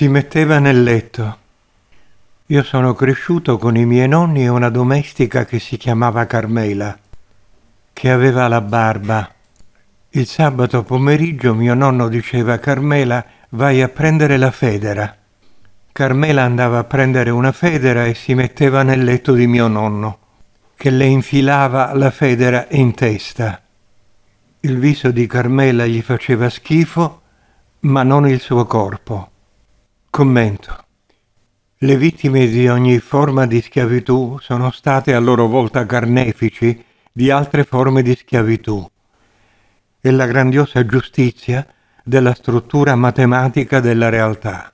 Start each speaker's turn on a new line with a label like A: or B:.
A: Si metteva nel letto. Io sono cresciuto con i miei nonni e una domestica che si chiamava Carmela, che aveva la barba. Il sabato pomeriggio mio nonno diceva Carmela vai a prendere la federa. Carmela andava a prendere una federa e si metteva nel letto di mio nonno, che le infilava la federa in testa. Il viso di Carmela gli faceva schifo, ma non il suo corpo commento. Le vittime di ogni forma di schiavitù sono state a loro volta carnefici di altre forme di schiavitù e la grandiosa giustizia della struttura matematica della realtà.